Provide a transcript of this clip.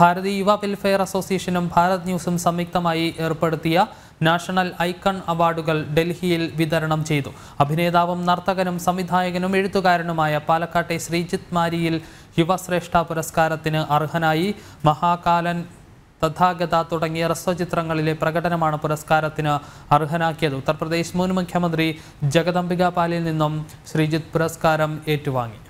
ഭാരതീയ യുവ വെൽഫെയർ അസോസിയേഷനും ഭാരത് ന്യൂസും സംയുക്തമായി ഏർപ്പെടുത്തിയ നാഷണൽ ഐക്കൺ അവാർഡുകൾ ഡൽഹിയിൽ വിതരണം ചെയ്തു അഭിനേതാവും നർത്തകനും സംവിധായകനും എഴുത്തുകാരനുമായ പാലക്കാട്ടെ ശ്രീജിത് മാരിയിൽ യുവശ്രേഷ്ഠ പുരസ്കാരത്തിന് അർഹനായി മഹാകാലൻ തഥാഗത തുടങ്ങിയ ഹ്രസ്വചിത്രങ്ങളിലെ പ്രകടനമാണ് പുരസ്കാരത്തിന് അർഹനാക്കിയത് ഉത്തർപ്രദേശ് മുൻ മുഖ്യമന്ത്രി ജഗദംബിക പാലിൽ നിന്നും ശ്രീജിത് പുരസ്കാരം ഏറ്റുവാങ്ങി